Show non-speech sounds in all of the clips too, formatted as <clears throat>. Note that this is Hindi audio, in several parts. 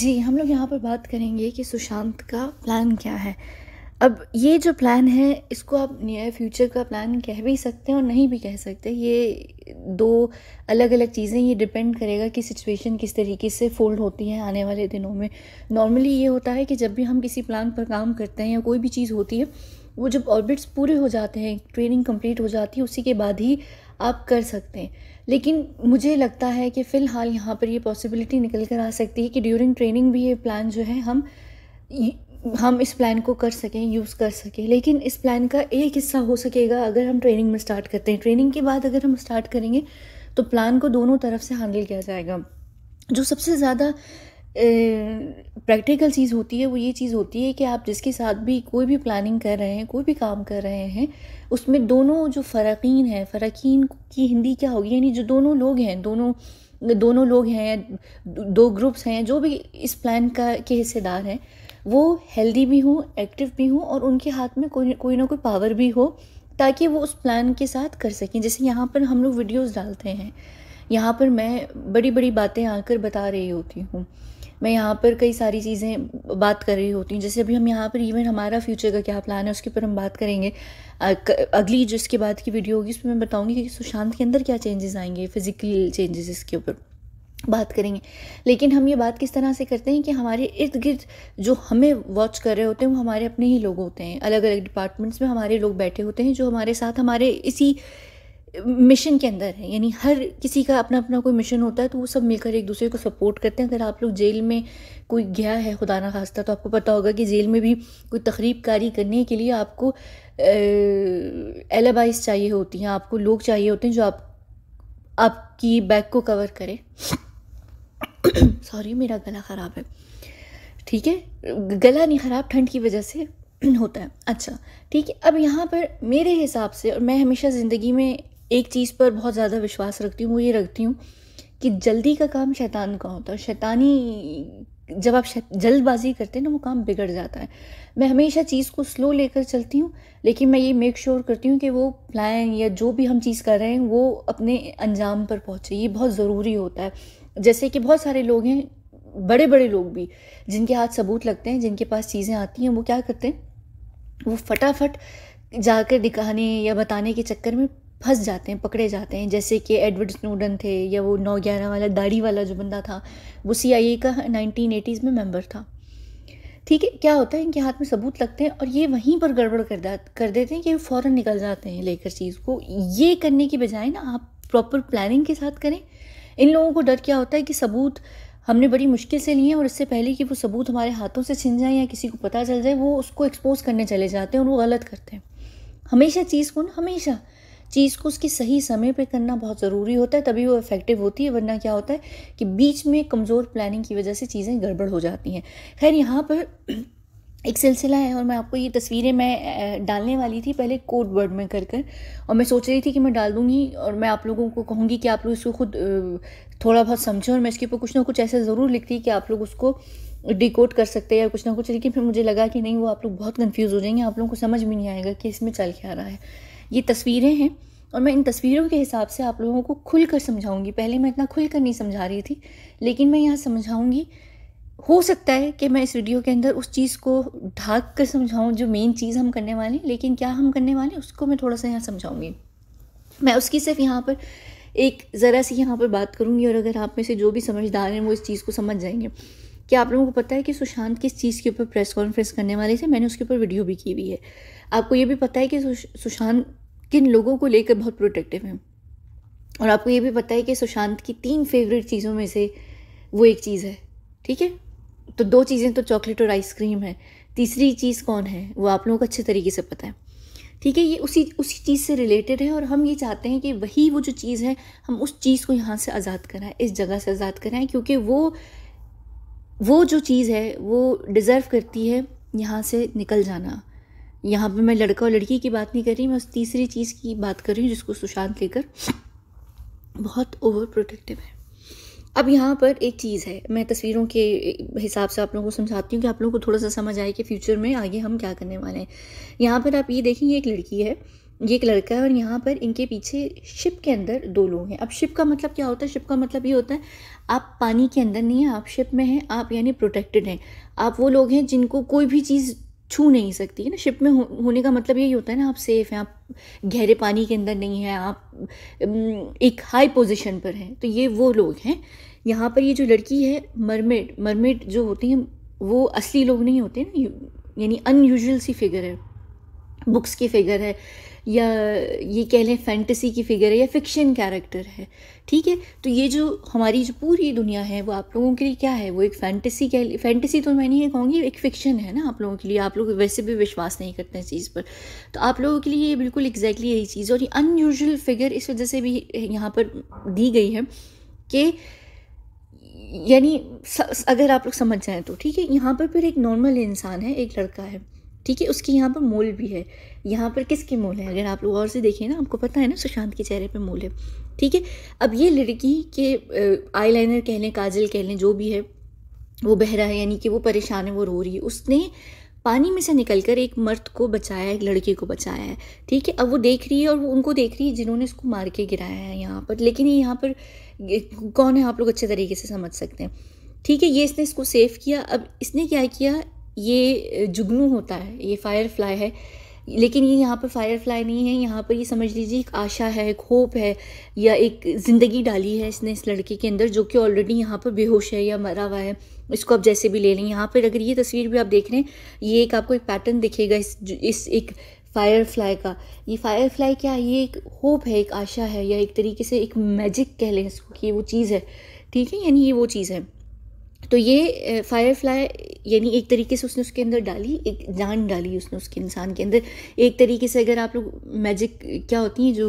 जी हम लोग यहाँ पर बात करेंगे कि सुशांत का प्लान क्या है अब ये जो प्लान है इसको आप नियर फ्यूचर का प्लान कह भी सकते हैं और नहीं भी कह सकते ये दो अलग अलग चीज़ें ये डिपेंड करेगा कि सिचुएशन किस तरीके से फोल्ड होती है आने वाले दिनों में नॉर्मली ये होता है कि जब भी हम किसी प्लान पर काम करते हैं या कोई भी चीज़ होती है वो जब ऑर्बिट्स पूरे हो जाते हैं ट्रेनिंग कंप्लीट हो जाती है उसी के बाद ही आप कर सकते हैं लेकिन मुझे लगता है कि फ़िलहाल यहाँ पर ये पॉसिबिलिटी निकल कर आ सकती है कि ड्यूरिंग ट्रेनिंग भी ये प्लान जो है हम हम इस प्लान को कर सकें यूज़ कर सकें लेकिन इस प्लान का एक हिस्सा हो सकेगा अगर हम ट्रेनिंग में स्टार्ट करते हैं ट्रेनिंग के बाद अगर हम स्टार्ट करेंगे तो प्लान को दोनों तरफ से हैंडल किया जाएगा जो सबसे ज़्यादा प्रैक्टिकल चीज़ होती है वो ये चीज़ होती है कि आप जिसके साथ भी कोई भी प्लानिंग कर रहे हैं कोई भी काम कर रहे हैं उसमें दोनों जो फ़रकीन हैं फ़रकीन की हिंदी क्या होगी यानी जो दोनों लोग हैं दोनों दोनों लोग हैं दो ग्रुप्स हैं जो भी इस प्लान का के हिस्सेदार हैं वो हेल्दी भी हों एक्टिव भी हों और उनके हाथ में कोई कोई ना कोई पावर भी हो ताकि वो उस प्लान के साथ कर सकें जैसे यहाँ पर हम लोग वीडियोस डालते हैं यहाँ पर मैं बड़ी बड़ी बातें आकर बता रही होती हूँ मैं यहाँ पर कई सारी चीज़ें बात कर रही होती हूँ जैसे अभी हम यहाँ पर इवन हमारा फ्यूचर का क्या प्लान है उसके ऊपर हम बात करेंगे अगली जिसके बाद की वीडियो होगी उसमें मैं बताऊँगी कि सुशांत के अंदर क्या चेंजेस आएंगे फिज़िकल चेंजेस इसके ऊपर बात करेंगे लेकिन हम ये बात किस तरह से करते हैं कि हमारे इर्द गिर्द जो हमें वॉच कर रहे होते हैं वो हमारे अपने ही लोग होते हैं अलग अलग डिपार्टमेंट्स में हमारे लोग बैठे होते हैं जो हमारे साथ हमारे इसी मिशन के अंदर है यानी हर किसी का अपना अपना कोई मिशन होता है तो वो सब मिलकर एक दूसरे को सपोर्ट करते हैं अगर आप लोग जेल में कोई गया है खुदा ना खास्ता तो आपको पता होगा कि जेल में भी कोई तकरीब कारी करने के लिए आपको एलाबाइस चाहिए होती हैं आपको लोग चाहिए होते हैं जो आप आपकी बैक को कवर करें सॉरी <coughs> मेरा गला ख़राब है ठीक है गला नहीं ख़राब ठंड की वजह से होता है अच्छा ठीक है अब यहाँ पर मेरे हिसाब से और मैं हमेशा ज़िंदगी में एक चीज़ पर बहुत ज़्यादा विश्वास रखती हूँ वो ये रखती हूँ कि जल्दी का काम शैतान का होता है शैतानी जब आप जल्दबाजी करते हैं ना वो काम बिगड़ जाता है मैं हमेशा चीज़ को स्लो लेकर चलती हूँ लेकिन मैं ये मेक श्योर sure करती हूँ कि वो प्लान या जो भी हम चीज़ कर रहे हैं वो अपने अंजाम पर पहुँचे ये बहुत ज़रूरी होता है जैसे कि बहुत सारे लोग हैं बड़े बड़े लोग भी जिनके हाथ सबूत लगते हैं जिनके पास चीज़ें आती हैं वो क्या करते हैं वो फटाफट जाकर दिखाने या बताने के चक्कर में फंस जाते हैं पकड़े जाते हैं जैसे कि एडवर्ड स्नोडन थे या वो नौ ग्यारह वाला दाढ़ी वाला जो बंदा था वो सी आई ए का नाइनटीन एटीज़ में मेम्बर था ठीक है क्या होता है इनके हाथ में सबूत लगते हैं और ये वहीं पर गड़बड़ कर कर देते हैं कि फ़ौर निकल जाते हैं लेकर चीज़ को ये करने की बजाय ना आप प्रॉपर प्लानिंग के साथ करें इन लोगों को डर क्या होता है कि सबूत हमने बड़ी मुश्किल से लिए हैं और इससे पहले कि वो सबूत हमारे हाथों से छिन जाए या किसी को पता चल जाए वो उसको एक्सपोज करने चले जाते हैं और वो गलत करते हैं हमेशा चीज़ को ना हमेशा चीज़ को उसके सही समय पे करना बहुत ज़रूरी होता है तभी वो इफ़ेक्टिव होती है वरना क्या होता है कि बीच में कमज़ोर प्लानिंग की वजह से चीज़ें गड़बड़ हो जाती हैं खैर यहाँ पर <clears throat> एक सिलसिला है और मैं आपको ये तस्वीरें मैं डालने वाली थी पहले कोड वर्ड में कर कर और मैं सोच रही थी कि मैं डाल दूँगी और मैं आप लोगों को कहूँगी कि आप लोग इसको खुद थोड़ा बहुत समझें और मैं इसके ऊपर कुछ ना कुछ ऐसा ज़रूर लिखती कि आप लोग उसको डिकोड कर सकते हैं या कुछ ना कुछ लेकिन फिर मुझे लगा कि नहीं वो आप लोग बहुत कन्फ्यूज़ हो जाएंगे आप लोगों को समझ में नहीं आएगा कि इसमें चल क्या रहा है ये तस्वीरें हैं और मैं इन तस्वीरों के हिसाब से आप लोगों को खुल कर समझाऊँगी पहले मैं इतना खुल कर नहीं समझा रही थी लेकिन मैं यहाँ समझाऊँगी हो सकता है कि मैं इस वीडियो के अंदर उस चीज़ को ढाक कर समझाऊँ जो मेन चीज़ हम करने वाले हैं लेकिन क्या हम करने वाले हैं उसको मैं थोड़ा सा यहाँ समझाऊँगी मैं उसकी सिर्फ यहाँ पर एक ज़रा सी यहाँ पर बात करूँगी और अगर आप में से जो भी समझदार हैं वो इस चीज़ को समझ जाएंगे क्या आप लोगों को पता है कि सुशांत किस चीज़ के ऊपर प्रेस कॉन्फ्रेंस करने वाले थे मैंने उसके ऊपर वीडियो भी की हुई है आपको ये भी पता है कि सुशांत किन लोगों को लेकर बहुत प्रोटेक्टिव हैं और आपको ये भी पता है कि सुशांत की तीन फेवरेट चीज़ों में से वो एक चीज़ है ठीक है तो दो चीज़ें तो चॉकलेट और आइसक्रीम है तीसरी चीज़ कौन है वो आप लोगों को अच्छे तरीके से पता है ठीक है ये उसी उसी चीज़ से रिलेटेड है और हम ये चाहते हैं कि वही वो जो चीज़ है हम उस चीज़ को यहाँ से आज़ाद कराएं इस जगह से आज़ाद कराएं क्योंकि वो वो जो चीज़ है वो डिज़र्व करती है यहाँ से निकल जाना यहाँ पे मैं लड़का और लड़की की बात नहीं कर रही मैं उस तीसरी चीज़ की बात कर रही हूँ जिसको सुशांत लेकर बहुत ओवर प्रोटेक्टिव है अब यहाँ पर एक चीज़ है मैं तस्वीरों के हिसाब से आप लोगों को समझाती हूँ कि आप लोगों को थोड़ा सा समझ आए कि फ्यूचर में आगे हम क्या करने वाले हैं यहाँ पर आप ये देखें ये एक लड़की है ये एक लड़का है और यहाँ पर इनके पीछे शिप के अंदर दो लोग हैं अब शिप का मतलब क्या होता है शिप का मतलब ये होता है आप पानी के अंदर नहीं हैं आप शिप में हैं आप यानी प्रोटेक्टेड हैं आप वो लोग हैं जिनको कोई भी चीज़ छू नहीं सकती है ना शिप में हो, होने का मतलब यही होता है ना आप सेफ़ हैं आप गहरे पानी के अंदर नहीं हैं आप एक हाई पोजीशन पर हैं तो ये वो लोग हैं यहाँ पर ये जो लड़की है मरमेड मरमेड जो होती हैं वो असली लोग नहीं होते ना यानी अनयूजल सी फिगर है बुक्स की फिगर है या ये कह लें फैंटसी की फ़िगर है या फिक्शन कैरेक्टर है ठीक है तो ये जो हमारी जो पूरी दुनिया है वो आप लोगों के लिए क्या है वो एक फैंटसी कह फैंटसी तो मैं नहीं कहूँगी एक फ़िक्शन है ना आप लोगों के लिए आप लोग वैसे भी विश्वास नहीं करते हैं इस चीज़ पर तो आप लोगों के लिए ये बिल्कुल एग्जैक्टली यही चीज़ और ये अनयूजल फिगर इस वजह से भी यहाँ पर दी गई है कि यानी अगर आप लोग समझ जाएँ तो ठीक है यहाँ पर फिर एक नॉर्मल इंसान है एक लड़का है ठीक है उसकी यहाँ पर मोल भी है यहाँ पर किसकी मोल है अगर आप लोग और से देखें ना आपको पता है ना सुशांत के चेहरे पर मोल है ठीक है अब ये लड़की के आई लाइनर कह लें काजल कह लें जो भी है वो बह रहा है यानी कि वो परेशान है वो रो रही है उसने पानी में से निकलकर एक मर्द को बचाया एक लड़के को बचाया है ठीक है अब वो देख रही है और वो उनको देख रही है जिन्होंने इसको मार के गिराया है यहाँ पर लेकिन ये यहाँ पर कौन है आप लोग अच्छे तरीके से समझ सकते हैं ठीक है ये इसने इसको सेव किया अब इसने क्या किया ये जुगनू होता है ये फायर फ्लाई है लेकिन ये यहाँ पर फायर फ्लाई नहीं है यहाँ पर ये समझ लीजिए एक आशा है एक होप है या एक ज़िंदगी डाली है इसने इस लड़के के अंदर जो कि ऑलरेडी यहाँ पर बेहोश है या मरा हुआ है इसको आप जैसे भी ले लें यहाँ पर अगर ये तस्वीर भी आप देख रहे हैं ये एक आपको एक पैटर्न दिखेगा इस इस एक फायर फ्लाई का ये फायर फ्लाई क्या है ये एक होप है एक आशा है या एक तरीके से एक मैजिक कह लें इसको कि वो चीज़ है ठीक है यानी ये वो चीज़ है तो ये फायरफ्लाई यानी एक तरीके से उसने उसके अंदर डाली एक जान डाली उसने उसके इंसान के अंदर एक तरीके से अगर आप लोग मैजिक क्या होती हैं जो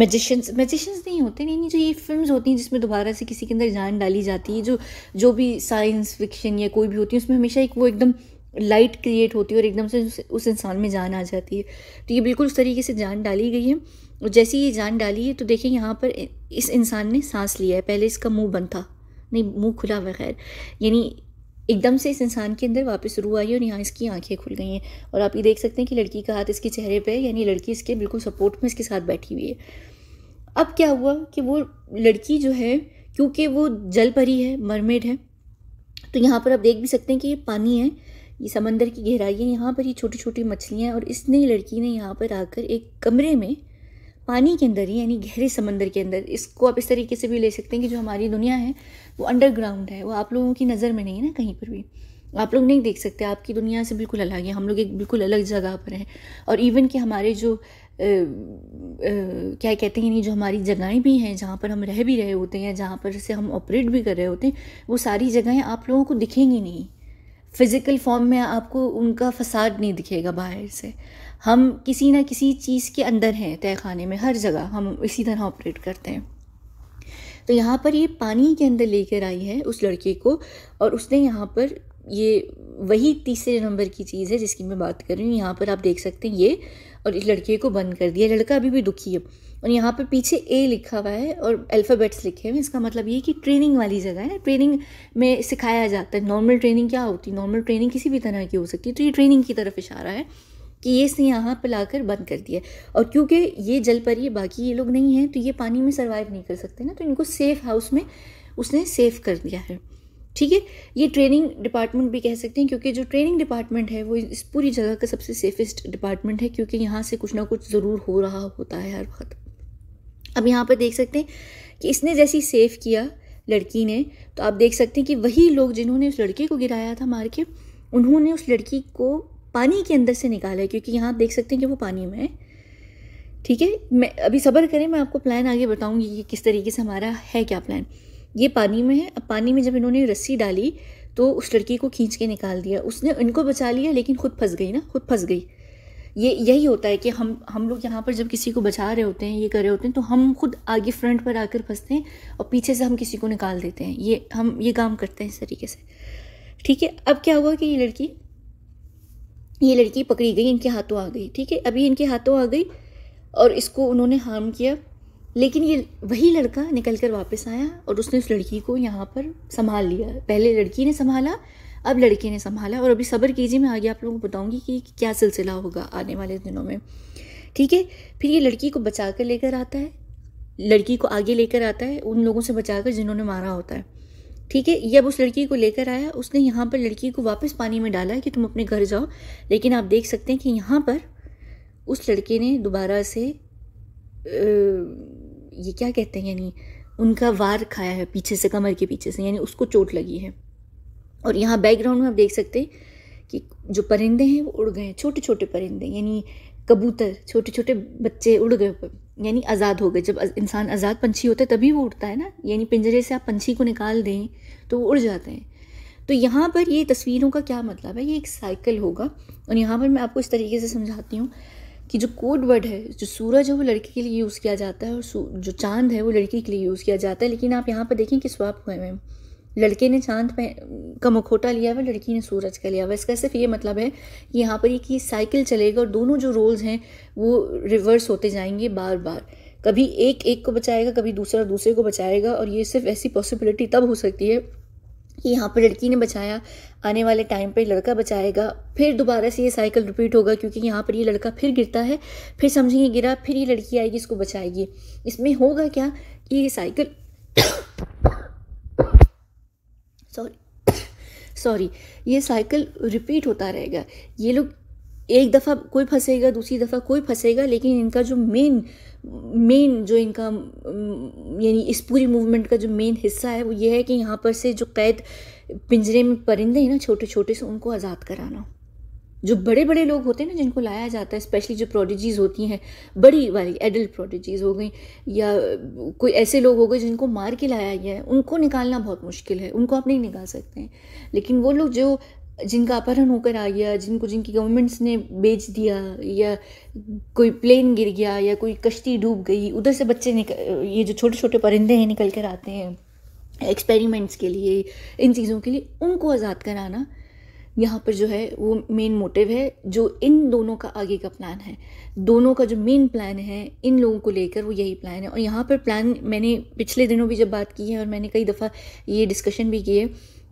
मैजिशंस मैजिशंस नहीं होते नहीं जो ये फिल्म्स होती हैं जिसमें दोबारा से किसी के अंदर जान डाली जाती है जो जो भी साइंस फिक्शन या कोई भी होती है उसमें हमेशा एक वो एकदम लाइट क्रिएट होती है और एकदम से उस, उस इंसान में जान आ जाती है तो ये बिल्कुल उस तरीके से जान डाली गई है और जैसे ये जान डाली है तो देखिए यहाँ पर इस इंसान ने सांस लिया है पहले इसका मुंह बंद था नहीं मुंह खुला बगैर यानी एकदम से इस इंसान के अंदर वापस शुरू आई और यहाँ इसकी आंखें खुल गई हैं और आप ये देख सकते हैं कि लड़की का हाथ इसके चेहरे पे यानी लड़की इसके बिल्कुल सपोर्ट में इसके साथ बैठी हुई है अब क्या हुआ कि वो लड़की जो है क्योंकि वो जल परी है मरमेड है तो यहाँ पर आप देख भी सकते हैं कि ये पानी है ये समंदर की गहराई है यहाँ पर ये छोटी छोटी मछलियाँ हैं और इसने लड़की ने यहाँ पर आकर एक कमरे में पानी के अंदर ही यानी गहरे समंदर के अंदर इसको आप इस तरीके से भी ले सकते हैं कि जो हमारी दुनिया है वो अंडरग्राउंड है वो आप लोगों की नज़र में नहीं है ना कहीं पर भी आप लोग नहीं देख सकते आपकी दुनिया से बिल्कुल अलग है हम लोग एक बिल्कुल अलग जगह पर हैं और इवन कि हमारे जो आ, आ, क्या कहते हैं यानी जो हमारी जगहें भी हैं जहाँ पर हम रह भी रहे होते हैं जहाँ पर से हम ऑपरेट भी कर रहे होते हैं वो सारी जगहें आप लोगों को दिखेंगी नहीं फिज़िकल फॉर्म में आपको उनका फसाद नहीं दिखेगा बाहर से हम किसी ना किसी चीज़ के अंदर हैं तय खाने में हर जगह हम इसी तरह ऑपरेट करते हैं तो यहाँ पर ये पानी के अंदर लेकर आई है उस लड़के को और उसने यहाँ पर ये वही तीसरे नंबर की चीज़ है जिसकी मैं बात कर रही हूँ यहाँ पर आप देख सकते हैं ये और इस लड़के को बंद कर दिया लड़का अभी भी दुखी है और यहाँ पर पीछे ए लिखा हुआ है और अल्फ़ाबेट्स लिखे हुए इसका मतलब ये कि ट्रेनिंग वाली जगह है ना ट्रेनिंग में सिखाया जाता है नॉर्मल ट्रेनिंग क्या होती है नॉर्मल ट्रेनिंग किसी भी तरह की हो सकती है तो ये ट्रेनिंग की तरफ इशारा है कि ये इसने यहाँ पर लाकर बंद कर दिया और क्योंकि ये जल पर ये बाकी ये लोग नहीं हैं तो ये पानी में सर्वाइव नहीं कर सकते ना तो इनको सेफ हाउस में उसने सेफ कर दिया है ठीक है ये ट्रेनिंग डिपार्टमेंट भी कह सकते हैं क्योंकि जो ट्रेनिंग डिपार्टमेंट है वो इस पूरी जगह का सबसे सेफेस्ट डिपार्टमेंट है क्योंकि यहाँ से कुछ ना कुछ ज़रूर हो रहा होता है हर वक्त अब यहाँ पर देख सकते हैं कि इसने जैसी सेफ किया लड़की ने तो आप देख सकते हैं कि वही लोग जिन्होंने उस लड़के को गिराया था मार के उन्होंने उस लड़की को पानी के अंदर से निकाला है क्योंकि यहाँ आप देख सकते हैं कि वो पानी में है ठीक है मैं अभी सब्र करें मैं आपको प्लान आगे बताऊँगी कि किस तरीके से हमारा है क्या प्लान ये पानी में है अब पानी में जब इन्होंने रस्सी डाली तो उस लड़की को खींच के निकाल दिया उसने इनको बचा लिया लेकिन खुद फंस गई ना खुद फंस गई ये यही होता है कि हम हम लोग यहाँ पर जब किसी को बचा रहे होते हैं ये कर रहे होते हैं तो हम खुद आगे फ्रंट पर आकर फंसते हैं और पीछे से हम किसी को निकाल देते हैं ये हम ये काम करते हैं इस तरीके से ठीक है अब क्या हुआ कि ये लड़की ये लड़की पकड़ी गई इनके हाथों आ गई ठीक है अभी इनके हाथों आ गई और इसको उन्होंने हार्म किया लेकिन ये वही लड़का निकल कर वापस आया और उसने उस लड़की को यहाँ पर संभाल लिया पहले लड़की ने संभाला अब लड़के ने संभाला और अभी सब्र कीजिए मैं आगे आप लोगों को बताऊँगी कि क्या सिलसिला होगा आने वाले दिनों में ठीक है फिर ये लड़की को बचा कर लेकर आता है लड़की को आगे लेकर आता है उन लोगों से बचा कर जिन्होंने मारा होता है ठीक है ये अब उस लड़की को लेकर आया उसने यहाँ पर लड़की को वापस पानी में डाला कि तुम अपने घर जाओ लेकिन आप देख सकते हैं कि यहाँ पर उस लड़के ने दोबारा से ये क्या कहते हैं यानी उनका वार खाया है पीछे से कमर के पीछे से यानी उसको चोट लगी है और यहाँ बैकग्राउंड में आप देख सकते हैं कि जो परिंदे हैं वो उड़ गए हैं छोटे छोटे परिंदे यानी कबूतर छोटे छोटे बच्चे उड़ गए यानी आज़ाद हो गए जब इंसान आज़ाद पंछी होता है तभी वो उड़ता है ना यानी पिंजरे से आप पंछी को निकाल दें तो वो उड़ जाते हैं तो यहाँ पर ये तस्वीरों का क्या मतलब है ये एक साइकिल होगा और यहाँ पर मैं आपको इस तरीके से समझाती हूँ कि जो कोड वर्ड है जो सूरज है वो लड़की के लिए यूज़ किया जाता है और जो चांद है वो लड़की के लिए यूज़ किया जाता है लेकिन आप यहाँ पर देखें कि स्वाप हुए मैम लड़के ने चांद का मुखोटा लिया हुआ लड़की ने सूरज का लिया हुआ इसका सिर्फ ये मतलब है कि यहाँ पर ये कि साइकिल चलेगा और दोनों जो रोल्स हैं वो रिवर्स होते जाएंगे बार बार कभी एक एक को बचाएगा कभी दूसरा दूसरे को बचाएगा और ये सिर्फ ऐसी पॉसिबिलिटी तब हो सकती है कि यहाँ पर लड़की ने बचाया आने वाले टाइम पर लड़का बचाएगा फिर दोबारा से ये साइकिल रिपीट होगा क्योंकि यहाँ पर ये लड़का फिर गिरता है फिर समझेंगे गिरा फिर ये लड़की आएगी इसको बचाएगी इसमें होगा क्या कि ये साइकिल सॉरी सॉरी <coughs> ये साइकिल रिपीट होता रहेगा ये लोग एक दफ़ा कोई फंसेगा दूसरी दफ़ा कोई फंसेगा लेकिन इनका जो मेन मेन जो इनका यानी इस पूरी मूवमेंट का जो मेन हिस्सा है वो ये है कि यहाँ पर से जो कैद पिंजरे में परिंदे हैं ना छोटे छोटे से उनको आज़ाद कराना जो बड़े बड़े लोग होते हैं ना जिनको लाया जाता है स्पेशली जो प्रोडिजीज़ होती हैं बड़ी वाली एडल्ट प्रोडिजीज़ हो गई या कोई ऐसे लोग हो गए जिनको मार के लाया गया है उनको निकालना बहुत मुश्किल है उनको आप नहीं निकाल सकते हैं लेकिन वो लोग जो जिनका अपहरण होकर आ गया जिनको जिनकी गवर्नमेंट्स ने बेच दिया या कोई प्लेन गिर गया या कोई कश्ती डूब गई उधर से बच्चे ये जो छोटे छोटे परिंदे हैं निकल कर आते हैं एक्सपेरिमेंट्स के लिए इन चीज़ों के लिए उनको आज़ाद कराना यहाँ पर जो है वो मेन मोटिव है जो इन दोनों का आगे का प्लान है दोनों का जो मेन प्लान है इन लोगों को लेकर वो यही प्लान है और यहाँ पर प्लान मैंने पिछले दिनों भी जब बात की है और मैंने कई दफ़ा ये डिस्कशन भी किए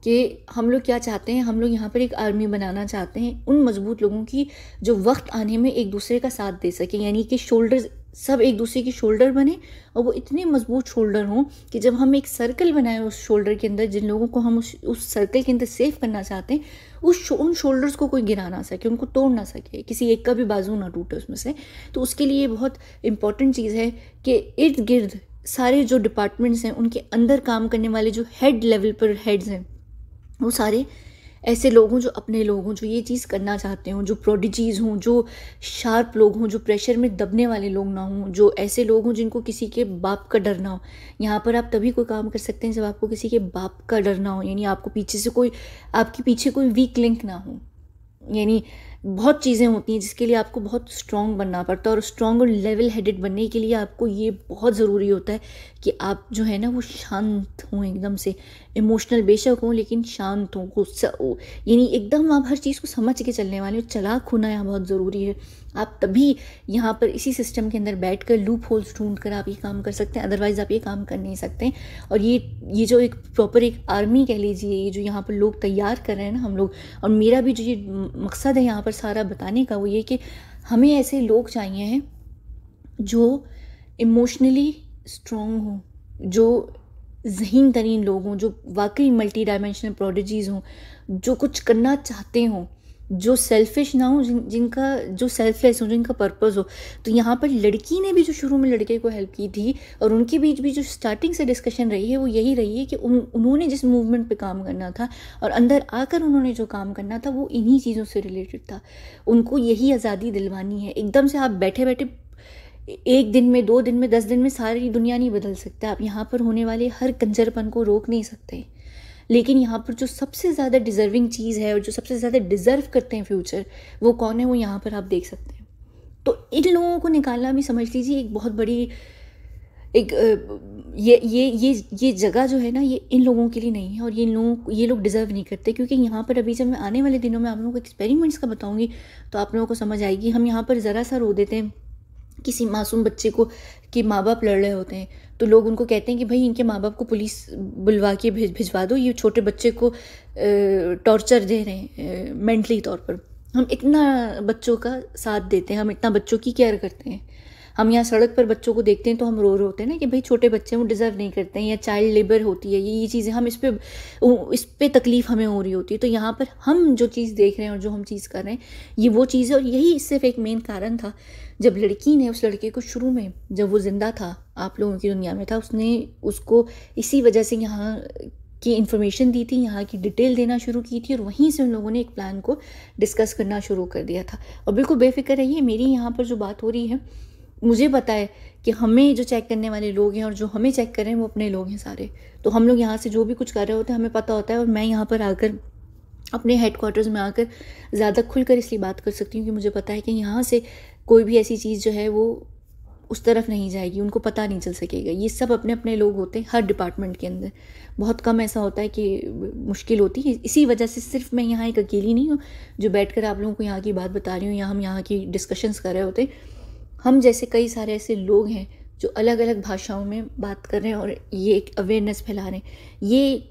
कि हम लोग क्या चाहते हैं हम लोग यहाँ पर एक आर्मी बनाना चाहते हैं उन मजबूत लोगों की जो वक्त आने में एक दूसरे का साथ दे सकें यानी कि शोल्डर सब एक दूसरे के शोल्डर बने और वो इतने मजबूत शोल्डर हों कि जब हम एक सर्कल बनाएं उस शोल्डर के अंदर जिन लोगों को हम उस उस सर्कल के अंदर सेव करना चाहते हैं उस उन शोल्डर्स को कोई गिरा ना सके उनको तोड़ ना सके किसी एक का भी बाजू ना टूटे उसमें से तो उसके लिए बहुत इंपॉर्टेंट चीज़ है कि इर्द गिर्द सारे जो डिपार्टमेंट्स हैं उनके अंदर काम करने वाले जो हेड लेवल पर हेड्स हैं वो सारे ऐसे लोग हों जो अपने लोग हों जो ये चीज़ करना चाहते हों जो प्रोडिजीज़ हों जो शार्प लोग हों जो प्रेशर में दबने वाले लोग ना हों जो ऐसे लोग हों जिनको किसी के बाप का डर ना हो यहाँ पर आप तभी कोई काम कर सकते हैं जब आपको किसी के बाप का डर ना हो यानी आपको पीछे से कोई आपके पीछे कोई वीक लिंक ना हो यानी बहुत चीज़ें होती हैं जिसके लिए आपको बहुत स्ट्रॉन्ग बनना पड़ता है और स्ट्रॉन्ग और लेवल हेडेड बनने के लिए आपको ये बहुत ज़रूरी होता है कि आप जो है ना वो शांत हों एकदम से इमोशनल बेशक हो लेकिन शांत हो गुस्सा हो यानी एकदम आप हर चीज़ को समझ के चलने वाले हो चलाक होना यहाँ बहुत ज़रूरी है आप तभी यहाँ पर इसी सिस्टम के अंदर बैठ कर लूप होल्स ढूंढ कर आप ये काम कर सकते हैं अदरवाइज़ आप ये काम कर नहीं सकते और ये ये जो एक प्रॉपर एक आर्मी कह लीजिए ये जो यहाँ पर लोग तैयार कर रहे हैं ना हम लोग और मेरा भी जो ये मकसद है यहाँ पर सारा बताने का वो ये कि हमें ऐसे लोग चाहिए हैं जो इमोशनली स्ट्रॉन्ग हों जो जहीन तरीन लोग हों जो वाकई मल्टी डायमेंशनल प्रोडिजीज़ हों जो कुछ करना चाहते हों जो सेल्फिश ना हो जिन जिनका जो सेल्फलेस हो जिनका पर्पज़ हो तो यहाँ पर लड़की ने भी जो शुरू में लड़के को हेल्प की थी और उनके बीच भी जो स्टार्टिंग से डिस्कशन रही है वो यही रही है कि उन उन्होंने जिस मूवमेंट पे काम करना था और अंदर आकर उन्होंने जो काम करना था वो इन्हीं चीज़ों से रिलेटेड था उनको यही आज़ादी दिलवानी है एकदम से आप बैठे बैठे एक दिन में दो दिन में दस दिन में सारी दुनिया नहीं बदल सकता आप यहाँ पर होने वाले हर कंजरपन को रोक नहीं सकते लेकिन यहाँ पर जो सबसे ज़्यादा डिज़र्विंग चीज़ है और जो सबसे ज़्यादा डिज़र्व करते हैं फ्यूचर वो कौन है वो यहाँ पर आप देख सकते हैं तो इन लोगों को निकालना भी समझ लीजिए एक बहुत बड़ी एक ये ये ये ये जगह जो है ना ये इन लोगों के लिए नहीं है और ये लोग ये लोग डिज़र्व नहीं करते क्योंकि यहाँ पर अभी जब मैं आने वाले दिनों में आप लोगों को एक्सपेरिमेंट्स का बताऊँगी तो आप लोगों को समझ आएगी हम यहाँ पर ज़रा सा रो देते हैं किसी मासूम बच्चे को कि माँ बाप लड़ रहे होते हैं तो लोग उनको कहते हैं कि भाई इनके माँ बाप को पुलिस बुलवा के भेज भिजवा दो ये छोटे बच्चे को टॉर्चर दे रहे हैं मेंटली तौर पर हम इतना बच्चों का साथ देते हैं हम इतना बच्चों की केयर करते हैं हम यहाँ सड़क पर बच्चों को देखते हैं तो हम रो रोते हैं ना कि भाई छोटे बच्चे हैं वो डिज़र्व नहीं करते हैं या चाइल्ड लेबर होती है ये ये चीज़ें हम इस पर इस पर तकलीफ़ हमें हो रही होती है तो यहाँ पर हम जो चीज़ देख रहे हैं और जो हम चीज़ कर रहे हैं ये वो चीज़ है और यही सिर्फ एक मेन कारण था जब लड़की ने उस लड़के को शुरू में जब वो ज़िंदा था आप लोगों की दुनिया में था उसने उसको इसी वजह से यहाँ की इन्फॉर्मेशन दी थी यहाँ की डिटेल देना शुरू की थी और वहीं से उन लोगों ने एक प्लान को डिस्कस करना शुरू कर दिया था और बिल्कुल बेफिक्र रहिए मेरी यहाँ पर जो बात हो रही है मुझे पता है कि हमें जो चेक करने वाले लोग हैं और जो हमें चेक कर रहे हैं वो अपने लोग हैं सारे तो हम लोग यहाँ से जो भी कुछ कर रहे होते हैं हमें पता होता है और मैं यहाँ पर आकर अपने हेड क्वार्टर्स में आकर ज़्यादा खुलकर इसलिए बात कर सकती हूँ कि मुझे पता है कि यहाँ से कोई भी ऐसी चीज़ जो है वो उस तरफ नहीं जाएगी उनको पता नहीं चल सकेगा ये सब अपने अपने लोग होते हैं हर डिपार्टमेंट के अंदर बहुत कम ऐसा होता है कि मुश्किल होती है इसी वजह से सिर्फ मैं यहाँ एक अकेली नहीं हूँ जो बैठ कर आप लोगों को यहाँ की बात बता रही हूँ या हम यहाँ की डिस्कशंस कर रहे होते हैं हम जैसे कई सारे ऐसे लोग हैं जो अलग अलग भाषाओं में बात कर रहे हैं और ये एक अवेयरनेस फैला रहे हैं ये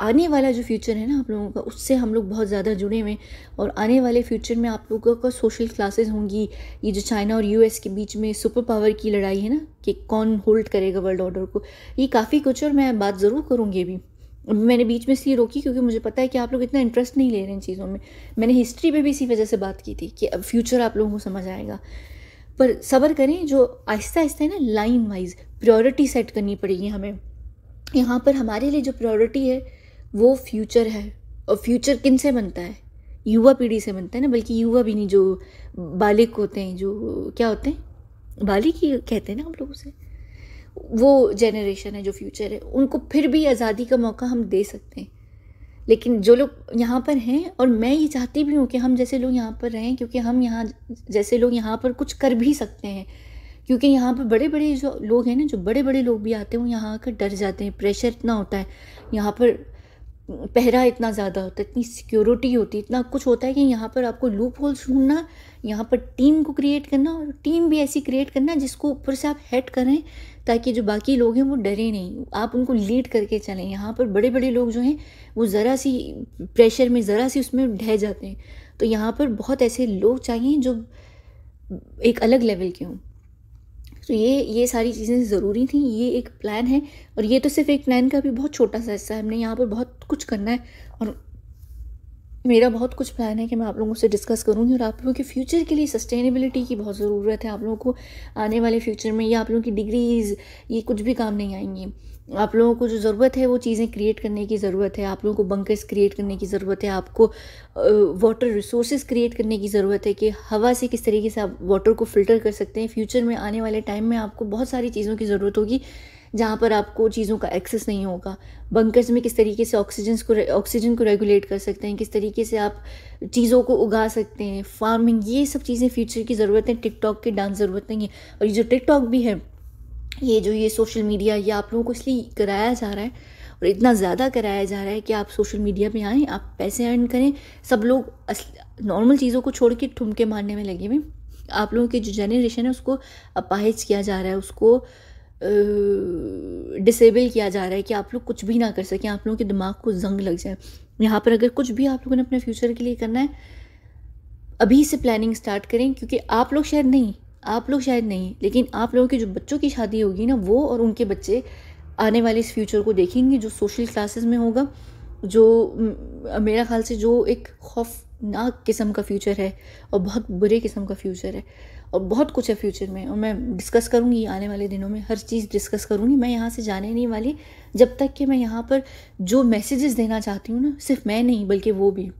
आने वाला जो फ्यूचर है ना आप लोगों का उससे हम लोग बहुत ज़्यादा जुड़े हुए हैं और आने वाले फ्यूचर में आप लोगों का सोशल क्लासेस होंगी ये जो चाइना और यूएस के बीच में सुपर पावर की लड़ाई है ना कि कौन होल्ड करेगा वर्ल्ड ऑर्डर को ये काफ़ी कुछ और मैं बात ज़रूर करूँगी भी मैंने बीच में इसलिए रोकी क्योंकि मुझे पता है कि आप लोग इतना इंटरेस्ट नहीं ले रहे हैं इन चीज़ों में मैंने हिस्ट्री में भी इसी वजह से बात की थी कि अब फ्यूचर आप लोगों को समझ आएगा पर सब्र करें जो आहिस्ता आहिस्ता है ना लाइन वाइज प्रायोरिटी सेट करनी पड़ेगी हमें यहाँ पर हमारे लिए जो प्रायोरिटी है वो फ्यूचर है और फ्यूचर किन से बनता है युवा पीढ़ी से बनता है ना बल्कि युवा भी नहीं जो बालिक होते हैं जो क्या होते हैं बालिक ही कहते हैं ना हम लोग उसे वो जेनरेशन है जो फ्यूचर है उनको फिर भी आज़ादी का मौका हम दे सकते हैं लेकिन जो लोग यहाँ पर हैं और मैं ये चाहती भी हूँ कि हम जैसे लोग यहाँ पर रहें क्योंकि हम यहाँ जैसे लोग यहाँ पर कुछ कर भी सकते हैं क्योंकि यहाँ पर बड़े बड़े जो लोग हैं ना जो बड़े बड़े लोग भी आते हैं वो यहाँ आकर डर जाते हैं प्रेशर इतना होता है यहाँ पर पहरा इतना ज़्यादा होता है इतनी सिक्योरिटी होती है इतना कुछ होता है कि यहाँ पर आपको लूप होल्स ढूंढना यहाँ पर टीम को क्रिएट करना और टीम भी ऐसी क्रिएट करना जिसको ऊपर से आप हेड करें ताकि जो बाकी लोग हैं वो डरे नहीं आप उनको लीड करके चलें यहाँ पर बड़े बड़े लोग जो हैं वो ज़रा सी प्रेशर में ज़रा सी उसमें ढह जाते हैं तो यहाँ पर बहुत ऐसे लोग चाहिए जो एक अलग लेवल के हों तो ये ये सारी चीज़ें ज़रूरी थी ये एक प्लान है और ये तो सिर्फ एक प्लान का भी बहुत छोटा सा हिस्सा है हमने यहाँ पर बहुत कुछ करना है और मेरा बहुत कुछ प्लान है कि मैं आप लोगों से डिस्कस करूँगी और आप लोगों के फ्यूचर के लिए सस्टेनेबिलिटी की बहुत ज़रूरत है आप लोगों को आने वाले फ्यूचर में या आप लोगों की डिग्रीज़ ये कुछ भी काम नहीं आएंगी आप लोगों को जो ज़रूरत है वो चीज़ें क्रिएट करने की ज़रूरत है आप लोगों को बंकर्स क्रिएट करने की ज़रूरत है आपको वाटर रिसोर्स क्रिएट करने की ज़रूरत है कि हवा से किस तरीके से आप वाटर को फ़िल्टर कर सकते हैं फ्यूचर में आने वाले टाइम में आपको बहुत सारी चीज़ों की ज़रूरत होगी जहाँ पर आपको चीज़ों का एक्सेस नहीं होगा बंकर्स में किस तरीके से ऑक्सीजन को ऑक्सीजन को रेगुलेट कर सकते हैं किस तरीके से आप चीज़ों को उगा सकते हैं फार्मिंग ये सब चीज़ें फ्यूचर की ज़रूरत है टिकटॉक के डांस ज़रूरत नहीं है और ये जो टिकटॉक भी है ये जो ये सोशल मीडिया ये आप लोगों को इसलिए कराया जा रहा है और इतना ज़्यादा कराया जा रहा है कि आप सोशल मीडिया पे आएँ आप पैसे अर्न करें सब लोग नॉर्मल चीज़ों को छोड़ के ठुमके मारने में लगे हुए आप लोगों की जो जनरेशन है उसको अपाहिज किया जा रहा है उसको डिसेबल किया जा रहा है कि आप लोग कुछ भी ना कर सकें आप लोगों के दिमाग को जंग लग जाए यहाँ पर अगर कुछ भी आप लोगों ने अपने फ्यूचर के लिए करना है अभी से प्लानिंग स्टार्ट करें क्योंकि आप लोग शायद नहीं आप लोग शायद नहीं लेकिन आप लोगों के जो बच्चों की शादी होगी ना वो और उनके बच्चे आने वाले इस फ्यूचर को देखेंगे जो सोशल क्लासेस में होगा जो मेरा ख्याल से जो एक खौफनाक किस्म का फ्यूचर है और बहुत बुरे किस्म का फ्यूचर है और बहुत कुछ है फ्यूचर में और मैं डिस्कस करूँगी आने वाले दिनों में हर चीज़ डिस्कस करूँगी मैं यहाँ से जाने नहीं वाली जब तक कि मैं यहाँ पर जो मैसेजेस देना चाहती हूँ ना सिर्फ मैं नहीं बल्कि वो भी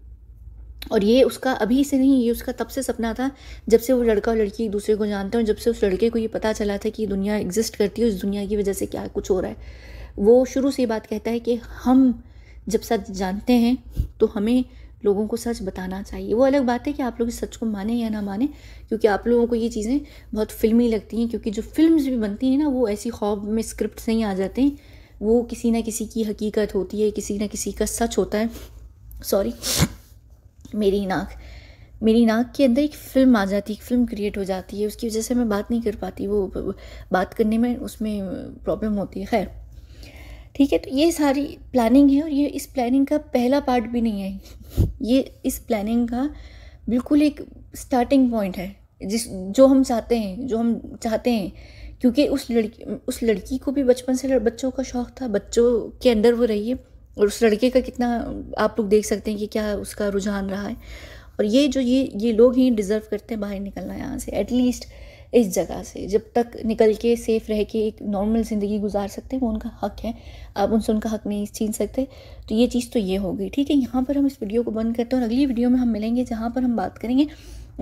और ये उसका अभी से नहीं ये उसका तब से सपना था जब से वो लड़का और लड़की एक दूसरे को जानते हैं और जब से उस लड़के को ये पता चला था कि दुनिया एग्जिस्ट करती है उस दुनिया की वजह से क्या कुछ हो रहा है वो शुरू से ये बात कहता है कि हम जब सच जानते हैं तो हमें लोगों को सच बताना चाहिए वो अलग बात है कि आप लोग इस सच को माने या ना माने क्योंकि आप लोगों को ये चीज़ें बहुत फिल्मी लगती हैं क्योंकि जो फिल्म भी बनती हैं ना वो ऐसी ख्वाब में स्क्रिप्ट से ही आ जाते हैं वो किसी ना किसी की हकीकत होती है किसी ना किसी का सच होता है सॉरी मेरी नाक मेरी नाक के अंदर एक फ़िल्म आ जाती है एक फ़िल्म क्रिएट हो जाती है उसकी वजह से मैं बात नहीं कर पाती वो बात करने में उसमें प्रॉब्लम होती है खैर ठीक है तो ये सारी प्लानिंग है और ये इस प्लानिंग का पहला पार्ट भी नहीं है <laughs> ये इस प्लानिंग का बिल्कुल एक स्टार्टिंग पॉइंट है जिस जो हम चाहते हैं जो हम चाहते हैं क्योंकि उस लड़की उस लड़की को भी बचपन से बच्चों का शौक़ था बच्चों के अंदर वो रही है और उस लड़के का कितना आप लोग देख सकते हैं कि क्या उसका रुझान रहा है और ये जो ये ये लोग ही डिज़र्व करते हैं बाहर निकलना यहाँ से एटलीस्ट इस जगह से जब तक निकल के सेफ़ रह के एक नॉर्मल ज़िंदगी गुजार सकते हैं वो उनका हक है आप उनसे उनका हक नहीं छीन सकते तो ये चीज़ तो ये हो गई ठीक है यहाँ पर हम इस वीडियो को बंद करते हैं और अगली वीडियो में हम मिलेंगे जहाँ पर हम बात करेंगे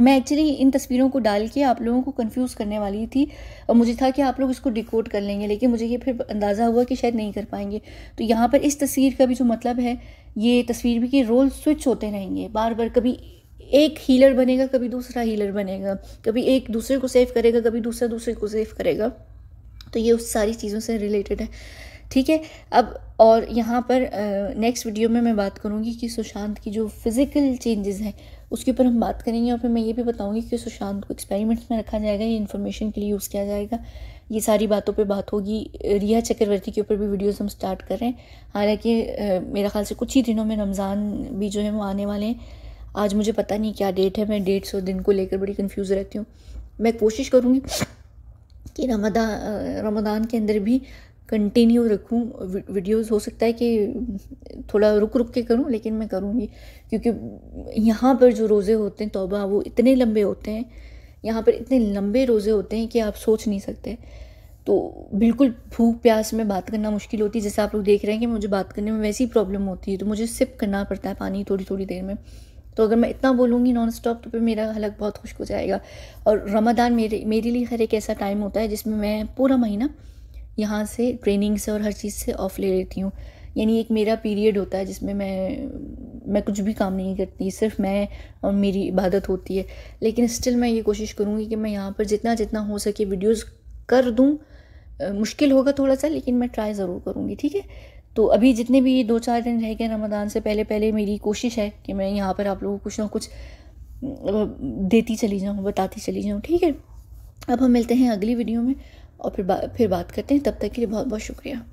मैं एक्चुअली इन तस्वीरों को डाल के आप लोगों को कंफ्यूज करने वाली थी और मुझे था कि आप लोग इसको डिकोड कर लेंगे लेकिन मुझे ये फिर अंदाज़ा हुआ कि शायद नहीं कर पाएंगे तो यहाँ पर इस तस्वीर का भी जो मतलब है ये तस्वीर भी कि रोल स्विच होते रहेंगे बार बार कभी एक हीलर बनेगा कभी दूसरा हीलर बनेगा कभी एक दूसरे को सेव करेगा कभी दूसरा दूसरे को सेव करेगा तो ये उस सारी चीज़ों से रिलेटेड है ठीक है अब और यहाँ पर नेक्स्ट वीडियो में मैं बात करूँगी कि सुशांत की जो फिज़िकल चेंजेस हैं उसके ऊपर हम बात करेंगे और फिर मैं ये भी बताऊँगी कि सुशांत को एक्सपेरिमेंट्स में रखा जाएगा ये इन्फॉर्मेशन के लिए यूज़ किया जाएगा ये सारी बातों पे बात होगी रिया चक्रवर्ती के ऊपर भी वीडियोस हम स्टार्ट कर रहे हैं हालांकि मेरा ख्याल से कुछ ही दिनों में रमज़ान भी जो है वो आने वाले हैं आज मुझे पता नहीं क्या डेट है मैं डेट्स और दिन को लेकर बड़ी कन्फ्यूज़ रहती हूँ मैं कोशिश करूँगी कि रमदा रमदान के अंदर भी कंटिन्यू रखूँ वीडियोस हो सकता है कि थोड़ा रुक रुक के करूँ लेकिन मैं करूँगी क्योंकि यहाँ पर जो रोज़े होते हैं तोबा वो इतने लंबे होते हैं यहाँ पर इतने लंबे रोज़े होते हैं कि आप सोच नहीं सकते तो बिल्कुल भूख प्यास में बात करना मुश्किल होती है जैसे आप लोग देख रहे हैं कि मुझे बात करने में वैसी प्रॉब्लम होती है तो मुझे सिप करना पड़ता है पानी थोड़ी थोड़ी देर में तो अगर मैं इतना बोलूँगी नॉन स्टॉप तो फिर मेरा हलक बहुत खुश्क हो जाएगा और रमदान मेरे मेरे लिए हर एक ऐसा टाइम होता है जिसमें मैं पूरा महीना यहाँ से ट्रेनिंग से और हर चीज़ से ऑफ ले लेती हूँ यानी एक मेरा पीरियड होता है जिसमें मैं मैं कुछ भी काम नहीं करती सिर्फ मैं और मेरी इबादत होती है लेकिन स्टिल मैं ये कोशिश करूँगी कि मैं यहाँ पर जितना जितना हो सके वीडियोज़ कर दूँ मुश्किल होगा थोड़ा सा लेकिन मैं ट्राई ज़रूर करूँगी ठीक है तो अभी जितने भी दो चार दिन रह गए रमदान से पहले पहले मेरी कोशिश है कि मैं यहाँ पर आप लोगों को कुछ ना कुछ देती चली जाऊँ बताती चली जाऊँ ठीक है अब हम मिलते हैं अगली वीडियो में और फिर बा, फिर बात करते हैं तब तक के लिए बहुत बहुत शुक्रिया